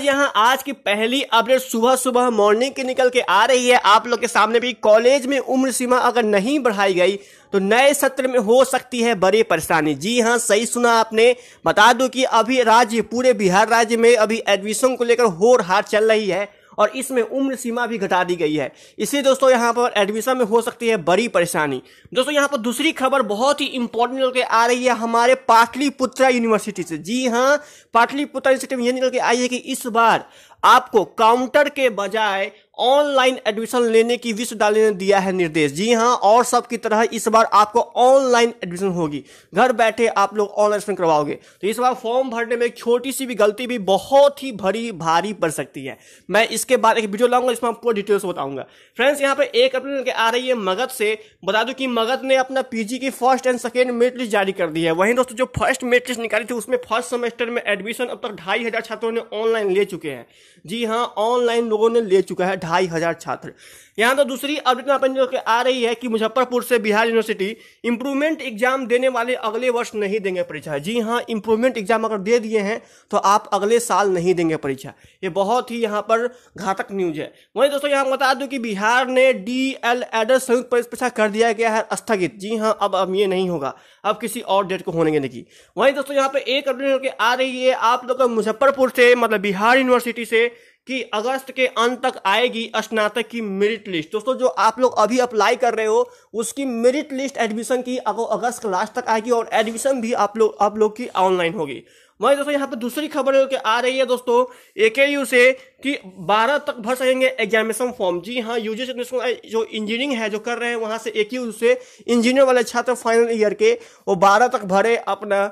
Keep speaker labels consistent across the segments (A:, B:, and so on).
A: यहाँ आज की पहली अपडेट सुबह सुबह मॉर्निंग की निकल के आ रही है आप लोग के सामने भी कॉलेज में उम्र सीमा अगर नहीं बढ़ाई गई तो नए सत्र में हो सकती है बड़ी परेशानी जी हाँ सही सुना आपने बता दो कि अभी राज्य पूरे बिहार राज्य में अभी एडमिशन को लेकर हो हार चल रही है और इसमें उम्र सीमा भी घटा दी गई है इसलिए दोस्तों यहाँ पर एडमिशन में हो सकती है बड़ी परेशानी दोस्तों यहाँ पर दूसरी खबर बहुत ही इंपॉर्टेंट निकल के आ रही है हमारे पाटलिपुत्रा यूनिवर्सिटी से जी हाँ पाटलिपुत्रा यूनिवर्सिटी में यह निकल के आई है कि इस बार आपको काउंटर के बजाय ऑनलाइन एडमिशन लेने की विश्वविद्यालय ने दिया है निर्देश जी हाँ और सब की तरह इस बार आपको ऑनलाइन एडमिशन होगी घर बैठे आप लोग ऑनलाइन एडमिशन करवाओगे तो इस बार फॉर्म भरने में छोटी सी भी गलती भी बहुत ही भरी भारी पड़ सकती है मैं इसके बाद एक वीडियो लाऊंगा जिसमें पूरा डिटेल्स बताऊंगा फ्रेंड्स यहाँ पर एक अप्रैल के आ रही है मगध से बता दो कि मगध ने अपना पीजी की first and second merit list जारी कर दी है वहीं दोस्तों जो फर्स्ट मेरिट लिस्ट निकाली थी उसमें फर्स्ट सेमेस्टर में एडमिशन अब तक ढाई छात्रों ने ऑनलाइन ले चुके हैं जी हाँ ऑनलाइन लोगों ने ले चुका है ढाई हजार छात्र यहाँ तो दूसरी अपडेट यहाँ पर आ रही है कि मुजफ्फरपुर से बिहार यूनिवर्सिटी इंप्रूवमेंट एग्जाम देने वाले अगले वर्ष नहीं देंगे परीक्षा जी हाँ इंप्रूवमेंट एग्जाम अगर दे दिए हैं तो आप अगले साल नहीं देंगे परीक्षा ये बहुत ही यहाँ पर घातक न्यूज है वहीं दोस्तों यहाँ बता दूँ कि बिहार ने डी एल एडर संयुक्त परीक्षा कर दिया गया है स्थगित जी हाँ अब अब ये नहीं होगा अब किसी और डेट को होने देगी वहीं दोस्तों यहाँ पर एक अपडेट आ रही है आप लोग मुजफ्फरपुर से मतलब बिहार यूनिवर्सिटी से से कि अगस्त के अंत तक आएगी स्नातक की मेरिट लिस्ट दोस्तों जो आप लोग अभी अप्लाई कर रहे हो उसकी मेरिट लिस्ट एडमिशन की अगस्त लास्ट तक आएगी और एडमिशन भी आप लोग आप लोग की ऑनलाइन होगी वही दोस्तों यहाँ पे दूसरी खबर के आ रही है दोस्तों ए से कि 12 तक भर सकेंगे एग्जामिनेशन फॉर्म जी हाँ यूजी तो जो इंजीनियरिंग है जो कर रहे हैं वहाँ से ए से इंजीनियर वाले छात्र फाइनल ईयर के वो 12 तक भरे अपना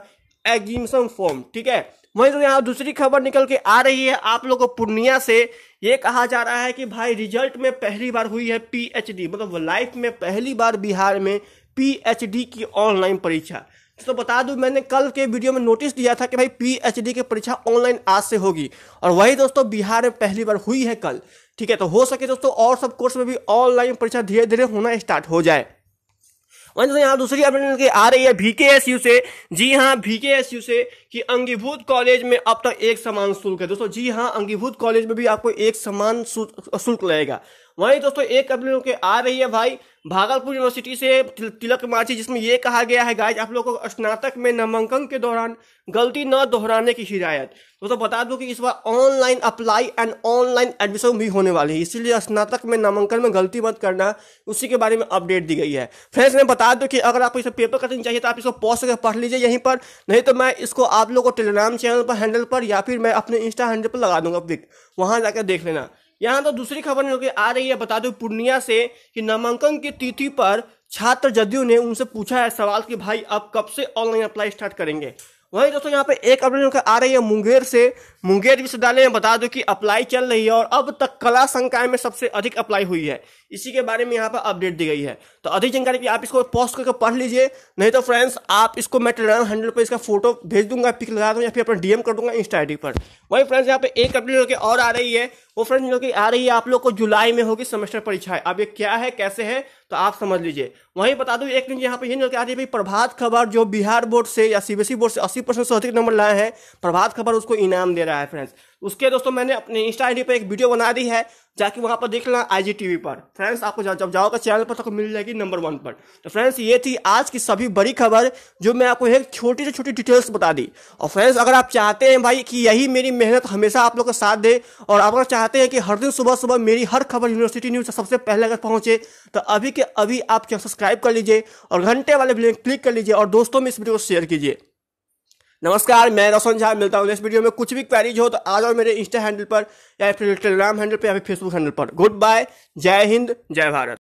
A: एग्जामिनेशन फॉर्म ठीक है वहीं तो यहाँ दूसरी खबर निकल के आ रही है आप लोगों को पूर्णिया से ये कहा जा रहा है कि भाई रिजल्ट में पहली बार हुई है पीएचडी मतलब लाइफ में पहली बार बिहार में पीएचडी की ऑनलाइन परीक्षा तो बता दूं मैंने कल के वीडियो में नोटिस दिया था कि भाई पीएचडी की परीक्षा ऑनलाइन आज से होगी और वही दोस्तों बिहार में पहली बार हुई है कल ठीक है तो हो सके दोस्तों और सब कोर्स में भी ऑनलाइन परीक्षा धीरे धीरे होना स्टार्ट हो जाए वहीं यहाँ दूसरी अपडेट निकल के आ रही है एस यू से जी हाँ एस यू से कि अंगीभूत कॉलेज में अब तक एक समान शुल्क है दोस्तों जी हाँ अंगीभूत कॉलेज में भी आपको एक समान शुल्क लगेगा वहीं दोस्तों एक अपडेट के आ रही है भाई भागलपुर यूनिवर्सिटी से तिलक मार्ची जिसमें यह कहा गया है गाइज आप लोगों को स्नातक में नामांकन के दौरान गलती न दोहराने की हिदायत तो, तो बता दूं कि इस बार online apply and online admission भी होने वाली है इसीलिए स्नातक में नामांकन में गलती मत करना उसी के बारे में अपडेट दी गई है फ्रेंड्स मैं बता दूं कि अगर आपको इसे पेपर कटिंग चाहिए तो आप इसको पॉज करके पढ़ लीजिए यहीं पर नहीं तो मैं इसको आप लोगों को टेलीग्राम चैनल पर हैंडल पर या फिर मैं अपने इंस्टा हैंडल पर लगा दूंगा पिक वहाँ जाकर देख लेना यहाँ तो दूसरी खबर जो कि आ रही है बता दो पूर्णिया से कि नामांकन की तिथि पर छात्र जदयू ने उनसे पूछा है सवाल कि भाई आप कब से ऑनलाइन अप्लाई स्टार्ट करेंगे वही दोस्तों यहाँ पे एक अपडेट जो आ रही है मुंगेर से मुंगेर विश्वविद्यालय में बता दो कि अप्लाई चल रही है और अब तक कला संकाय में सबसे अधिक अप्लाई हुई है इसी के बारे में यहाँ पर अपडेट दी गई है तो अधिक जानकारी की आप इसको पोस्ट करके पढ़ लीजिए नहीं तो फ्रेंड्स आप इसको मैं टेलीग्राम हैंडल पर इसका फोटो भेज दूंगा पिक लगा दूंगा या फिर अपना डीएम कर दूंगा इंस्टा आई पर वही फ्रेंड्स यहाँ पे एक अपडेट जो और आ रही है वो फ्रेंड्स जो कि आ रही है आप लोग को जुलाई में होगी सेमेस्टर परीक्षाएं अब ये क्या है कैसे है तो आप समझ लीजिए वहीं बता दूं एक दिन यहाँ पे ये कि आ रही है प्रभात खबर जो बिहार बोर्ड से या सीबीएसई e बोर्ड से अस्सी परसेंट से अधिक नंबर लाए हैं प्रभात खबर उसको इनाम दे रहा है फ्रेंड्स उसके दोस्तों मैंने अपने इंस्टा आई पर एक वीडियो बना दी है जाके वहाँ पर देख लेना आई टीवी पर फ्रेंड्स आपको जा, जब जाओगे चैनल पर तो मिल जाएगी नंबर वन पर तो फ्रेंड्स ये थी आज की सभी बड़ी खबर जो मैं आपको एक छोटी से छोटी डिटेल्स बता दी और फ्रेंड्स अगर आप चाहते हैं भाई कि यही मेरी मेहनत हमेशा आप लोग का साथ दे और आप अगर चाहते हैं कि हर दिन सुबह सुबह मेरी हर खबर यूनिवर्सिटी न्यूज़ सबसे पहले अगर पहुँचे तो अभी के अभी आप सब्सक्राइब कर लीजिए और घंटे वाले क्लिक कर लीजिए और दोस्तों में इस वीडियो को शेयर कीजिए नमस्कार मैं रोशन झा मिलता हूँ इस वीडियो में कुछ भी क्वेरीज हो तो आ जाओ मेरे इंस्टा हैंडल पर या फिर टेलीग्राम हैंडल पर या फिर फेसबुक हैंडल पर गुड बाय जय हिंद जय भारत